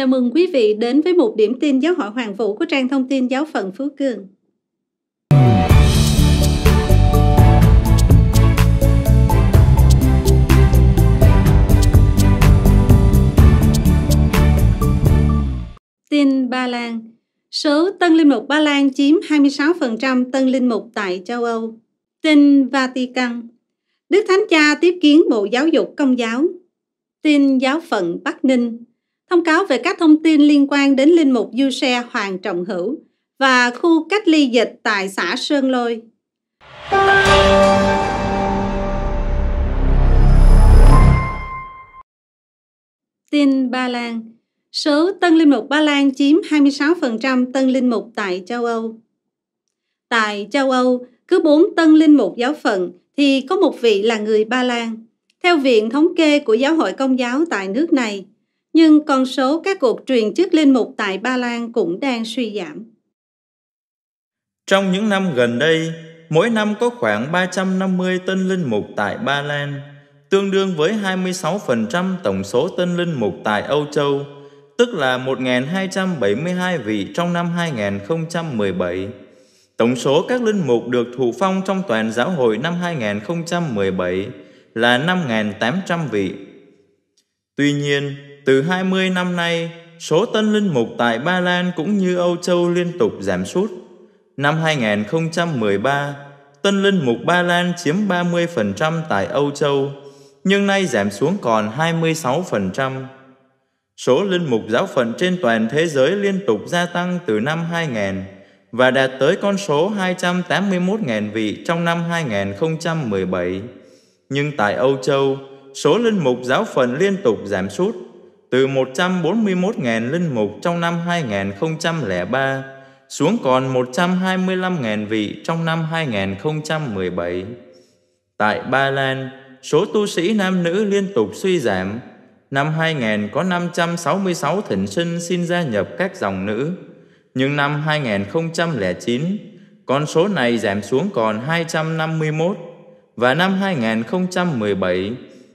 Chào mừng quý vị đến với một điểm tin giáo hội Hoàng Vũ của trang thông tin giáo phận Phú Cường. Tin Ba Lan Số tân linh mục Ba Lan chiếm 26% tân linh mục tại châu Âu. Tin Vatican Đức Thánh Cha tiếp kiến Bộ Giáo dục Công giáo. Tin Giáo phận Bắc Ninh thông cáo về các thông tin liên quan đến linh mục du xe Hoàng Trọng Hữu và khu cách ly dịch tại xã Sơn Lôi. Tin Ba Lan Số tân linh mục Ba Lan chiếm 26% tân linh mục tại châu Âu. Tại châu Âu, cứ 4 tân linh mục giáo phận thì có một vị là người Ba Lan. Theo Viện Thống kê của Giáo hội Công giáo tại nước này, nhưng con số các cuộc truyền chức linh mục tại Ba Lan cũng đang suy giảm. Trong những năm gần đây, mỗi năm có khoảng 350 tên linh mục tại Ba Lan, tương đương với 26% tổng số tên linh mục tại Âu Châu, tức là 1.272 vị trong năm 2017. Tổng số các linh mục được thụ phong trong toàn giáo hội năm 2017 là 5.800 vị. Tuy nhiên, từ 20 năm nay, số tân linh mục tại Ba Lan cũng như Âu Châu liên tục giảm sút. Năm 2013, tân linh mục Ba Lan chiếm 30% tại Âu Châu, nhưng nay giảm xuống còn 26%. Số linh mục giáo phận trên toàn thế giới liên tục gia tăng từ năm 2000 và đạt tới con số 281.000 vị trong năm 2017. Nhưng tại Âu Châu, số linh mục giáo phận liên tục giảm sút từ 141.000 linh mục trong năm 2003 xuống còn 125.000 vị trong năm 2017. Tại Ba Lan, số tu sĩ nam nữ liên tục suy giảm. Năm 2000 có 566 thỉnh sinh xin gia nhập các dòng nữ, nhưng năm 2009 con số này giảm xuống còn 251 và năm 2017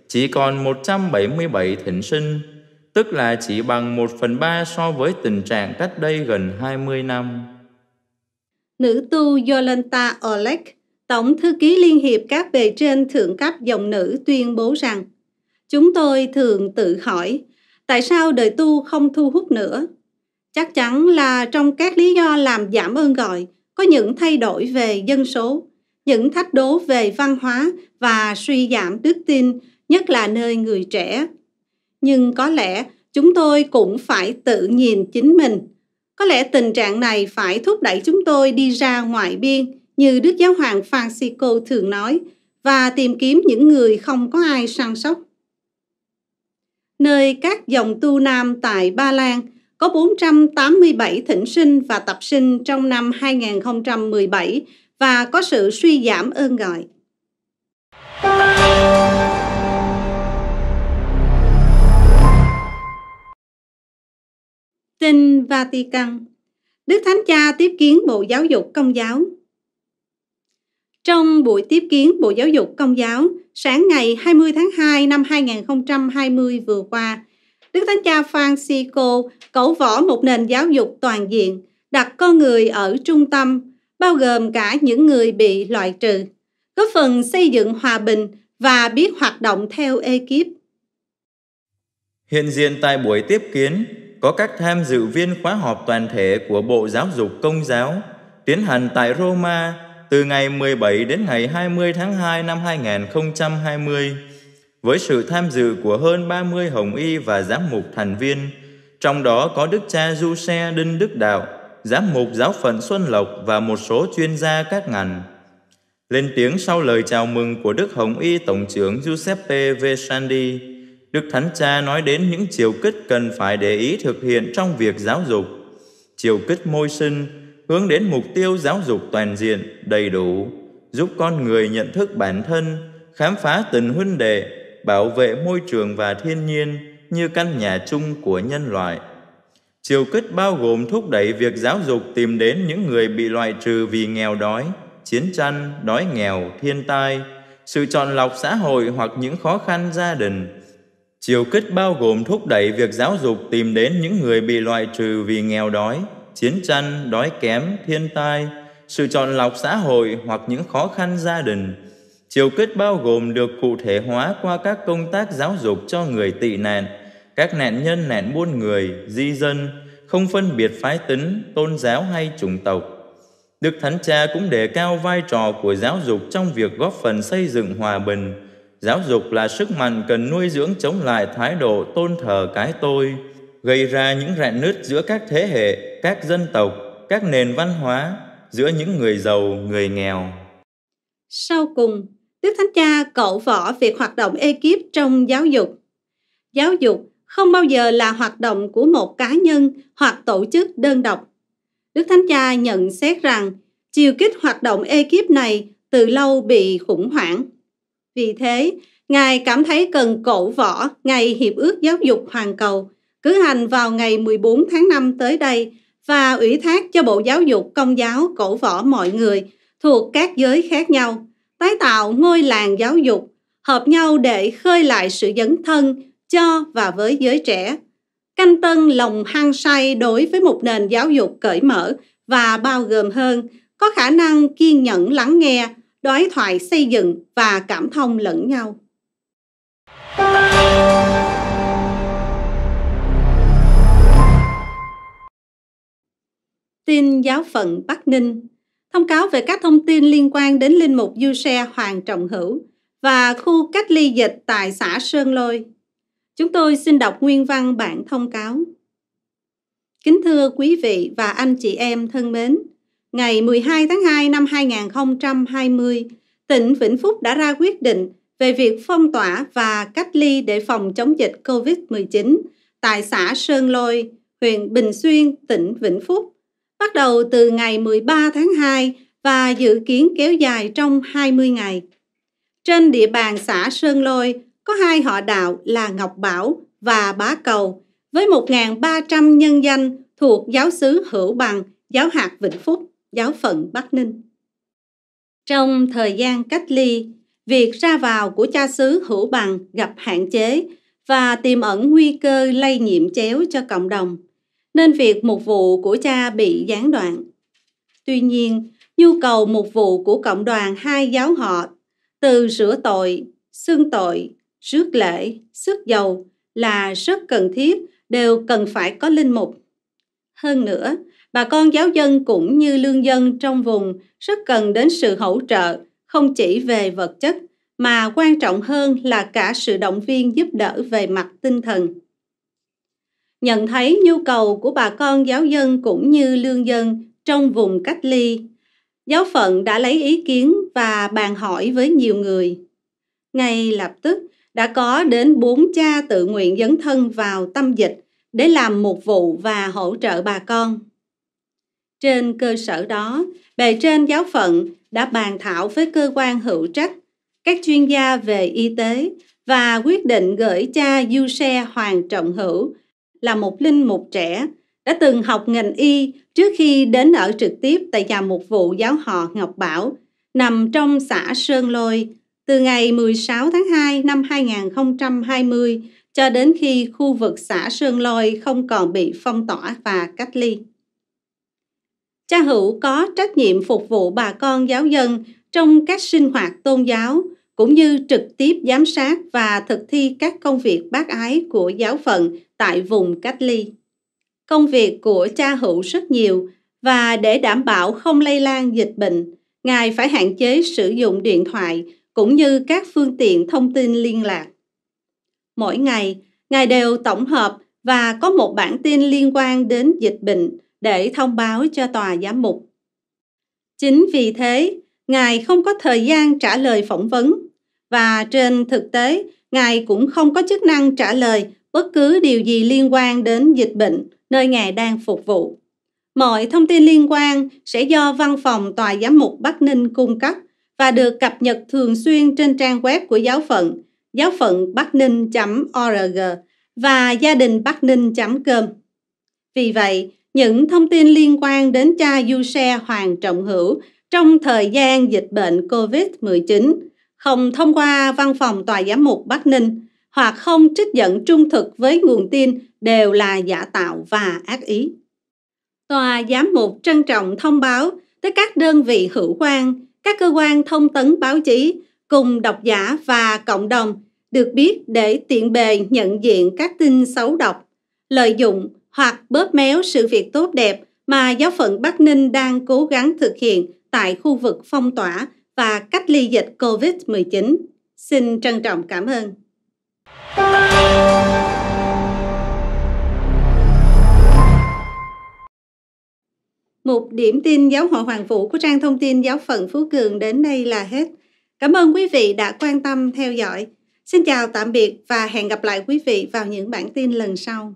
chỉ còn 177 thỉnh sinh tức là chỉ bằng một phần ba so với tình trạng cách đây gần 20 năm. Nữ tu Yolanta Olek Tổng Thư ký Liên hiệp các bề trên thượng cấp dòng nữ tuyên bố rằng Chúng tôi thường tự hỏi, tại sao đời tu không thu hút nữa? Chắc chắn là trong các lý do làm giảm ơn gọi, có những thay đổi về dân số, những thách đố về văn hóa và suy giảm đức tin, nhất là nơi người trẻ nhưng có lẽ chúng tôi cũng phải tự nhìn chính mình có lẽ tình trạng này phải thúc đẩy chúng tôi đi ra ngoại biên như đức giáo hoàng francisco thường nói và tìm kiếm những người không có ai săn sóc nơi các dòng tu nam tại Ba Lan có 487 thỉnh sinh và tập sinh trong năm 2017 và có sự suy giảm ơn gọi. Tin Vatican, Đức Thánh Cha tiếp kiến Bộ Giáo dục Công giáo. Trong buổi tiếp kiến Bộ Giáo dục Công giáo sáng ngày 20 tháng 2 năm 2020 vừa qua, Đức Thánh Cha Francisco cẩu võ một nền giáo dục toàn diện, đặt con người ở trung tâm, bao gồm cả những người bị loại trừ, góp phần xây dựng hòa bình và biết hoạt động theo ekip. Hiện diện tại buổi tiếp kiến, có các tham dự viên khóa họp toàn thể của Bộ Giáo dục Công giáo tiến hành tại Roma từ ngày 17 đến ngày 20 tháng 2 năm 2020 với sự tham dự của hơn 30 hồng y và giám mục thành viên, trong đó có Đức cha Du Xe Đinh Đức Đạo, giám mục giáo phận Xuân Lộc và một số chuyên gia các ngành. Lên tiếng sau lời chào mừng của Đức Hồng Y Tổng trưởng Giuseppe Vesandi, Đức Thánh Cha nói đến những chiều kích cần phải để ý thực hiện trong việc giáo dục. Chiều kích môi sinh hướng đến mục tiêu giáo dục toàn diện, đầy đủ, giúp con người nhận thức bản thân, khám phá tình huynh đệ, bảo vệ môi trường và thiên nhiên như căn nhà chung của nhân loại. Chiều kích bao gồm thúc đẩy việc giáo dục tìm đến những người bị loại trừ vì nghèo đói, chiến tranh, đói nghèo, thiên tai, sự chọn lọc xã hội hoặc những khó khăn gia đình, Chiều kích bao gồm thúc đẩy việc giáo dục tìm đến những người bị loại trừ vì nghèo đói, chiến tranh, đói kém, thiên tai, sự chọn lọc xã hội hoặc những khó khăn gia đình. Chiều kích bao gồm được cụ thể hóa qua các công tác giáo dục cho người tị nạn, các nạn nhân nạn buôn người, di dân, không phân biệt phái tính, tôn giáo hay chủng tộc. Đức Thánh Cha cũng đề cao vai trò của giáo dục trong việc góp phần xây dựng hòa bình, Giáo dục là sức mạnh cần nuôi dưỡng chống lại thái độ tôn thờ cái tôi, gây ra những rạn nứt giữa các thế hệ, các dân tộc, các nền văn hóa, giữa những người giàu, người nghèo. Sau cùng, Đức Thánh Cha cậu võ việc hoạt động ekip trong giáo dục. Giáo dục không bao giờ là hoạt động của một cá nhân hoặc tổ chức đơn độc. Đức Thánh Cha nhận xét rằng chiều kích hoạt động ekip này từ lâu bị khủng hoảng vì thế, Ngài cảm thấy cần cổ võ Ngày Hiệp ước Giáo dục Hoàn cầu cử hành vào ngày 14 tháng 5 tới đây và ủy thác cho Bộ Giáo dục Công giáo cổ võ mọi người thuộc các giới khác nhau, tái tạo ngôi làng giáo dục, hợp nhau để khơi lại sự dấn thân cho và với giới trẻ. Canh tân lòng hăng say đối với một nền giáo dục cởi mở và bao gồm hơn, có khả năng kiên nhẫn lắng nghe, đối thoại xây dựng và cảm thông lẫn nhau. Tin giáo phận Bắc Ninh Thông cáo về các thông tin liên quan đến linh mục du xe Hoàng Trọng Hữu và khu cách ly dịch tại xã Sơn Lôi. Chúng tôi xin đọc nguyên văn bản thông cáo. Kính thưa quý vị và anh chị em thân mến, ngày 12 tháng 2 năm 2020, tỉnh Vĩnh Phúc đã ra quyết định về việc phong tỏa và cách ly để phòng chống dịch COVID-19 tại xã Sơn Lôi, huyện Bình Xuyên, tỉnh Vĩnh Phúc, bắt đầu từ ngày 13 tháng 2 và dự kiến kéo dài trong 20 ngày. Trên địa bàn xã Sơn Lôi có hai họ đạo là Ngọc Bảo và Bá Cầu với 1.300 nhân danh thuộc giáo xứ Hữu Bằng, giáo hạt Vĩnh Phúc giáo phận Bắc Ninh. Trong thời gian cách ly, việc ra vào của cha xứ Hữu Bằng gặp hạn chế và tiềm ẩn nguy cơ lây nhiễm chéo cho cộng đồng, nên việc mục vụ của cha bị gián đoạn. Tuy nhiên, nhu cầu mục vụ của cộng đoàn hai giáo họ từ rửa tội, xưng tội, rước lễ, sức dầu là rất cần thiết đều cần phải có linh mục. Hơn nữa, bà con giáo dân cũng như lương dân trong vùng rất cần đến sự hỗ trợ, không chỉ về vật chất, mà quan trọng hơn là cả sự động viên giúp đỡ về mặt tinh thần. Nhận thấy nhu cầu của bà con giáo dân cũng như lương dân trong vùng cách ly, giáo phận đã lấy ý kiến và bàn hỏi với nhiều người. Ngay lập tức, đã có đến bốn cha tự nguyện dấn thân vào tâm dịch để làm một vụ và hỗ trợ bà con. Trên cơ sở đó, bề trên giáo phận đã bàn thảo với cơ quan hữu trách, các chuyên gia về y tế và quyết định gửi cha Du Xe Hoàng Trọng Hữu là một linh mục trẻ đã từng học ngành y trước khi đến ở trực tiếp tại nhà một vụ giáo họ Ngọc Bảo, nằm trong xã Sơn Lôi, từ ngày 16 tháng 2 năm 2020 cho đến khi khu vực xã Sơn Lôi không còn bị phong tỏa và cách ly cha hữu có trách nhiệm phục vụ bà con giáo dân trong các sinh hoạt tôn giáo cũng như trực tiếp giám sát và thực thi các công việc bác ái của giáo phận tại vùng cách ly. Công việc của cha hữu rất nhiều và để đảm bảo không lây lan dịch bệnh, ngài phải hạn chế sử dụng điện thoại cũng như các phương tiện thông tin liên lạc. Mỗi ngày, ngài đều tổng hợp và có một bản tin liên quan đến dịch bệnh để thông báo cho tòa giám mục. Chính vì thế, Ngài không có thời gian trả lời phỏng vấn và trên thực tế, Ngài cũng không có chức năng trả lời bất cứ điều gì liên quan đến dịch bệnh nơi Ngài đang phục vụ. Mọi thông tin liên quan sẽ do văn phòng Tòa Giám mục Bắc Ninh cung cấp và được cập nhật thường xuyên trên trang web của giáo phận giáo phận bắc ninh org và gia đình bắc ninh com vì vậy những thông tin liên quan đến cha du xe Hoàng Trọng Hữu trong thời gian dịch bệnh COVID-19 không thông qua văn phòng tòa giám mục Bắc Ninh hoặc không trích dẫn trung thực với nguồn tin đều là giả tạo và ác ý. Tòa giám mục trân trọng thông báo tới các đơn vị hữu quan, các cơ quan thông tấn báo chí cùng độc giả và cộng đồng được biết để tiện bề nhận diện các tin xấu độc, lợi dụng hoặc bóp méo sự việc tốt đẹp mà giáo phận Bắc Ninh đang cố gắng thực hiện tại khu vực phong tỏa và cách ly dịch COVID-19. Xin trân trọng cảm ơn. Một điểm tin giáo hội Hoàng Vũ của trang thông tin giáo phận Phú Cường đến đây là hết. Cảm ơn quý vị đã quan tâm theo dõi. Xin chào tạm biệt và hẹn gặp lại quý vị vào những bản tin lần sau.